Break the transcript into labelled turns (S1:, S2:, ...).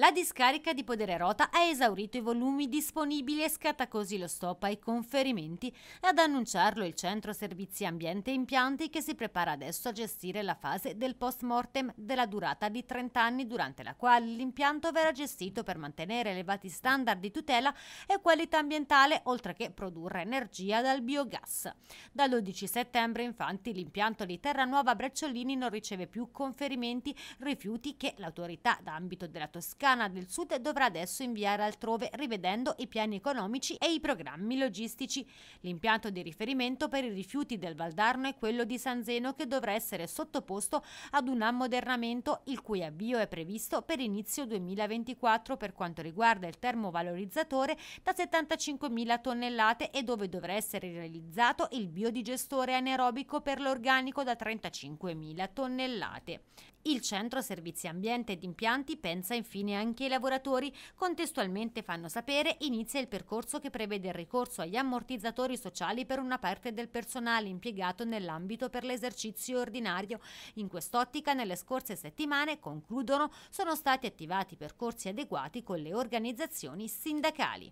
S1: La discarica di Podere Rota ha esaurito i volumi disponibili e scatta così lo stop ai conferimenti ad annunciarlo il Centro Servizi Ambiente e Impianti che si prepara adesso a gestire la fase del post mortem della durata di 30 anni durante la quale l'impianto verrà gestito per mantenere elevati standard di tutela e qualità ambientale oltre che produrre energia dal biogas. Dal 12 settembre infatti l'impianto di Terranuova Brecciolini non riceve più conferimenti rifiuti che l'autorità d'ambito della Toscana Toscana del Sud dovrà adesso inviare altrove rivedendo i piani economici e i programmi logistici. L'impianto di riferimento per i rifiuti del Valdarno è quello di San Zeno che dovrà essere sottoposto ad un ammodernamento il cui avvio è previsto per inizio 2024 per quanto riguarda il termovalorizzatore da 75.000 tonnellate e dove dovrà essere realizzato il biodigestore anaerobico per l'organico da 35.000 tonnellate. Il centro servizi ambiente ed impianti pensa infine anche ai lavoratori. Contestualmente fanno sapere inizia il percorso che prevede il ricorso agli ammortizzatori sociali per una parte del personale impiegato nell'ambito per l'esercizio ordinario. In quest'ottica nelle scorse settimane, concludono, sono stati attivati percorsi adeguati con le organizzazioni sindacali.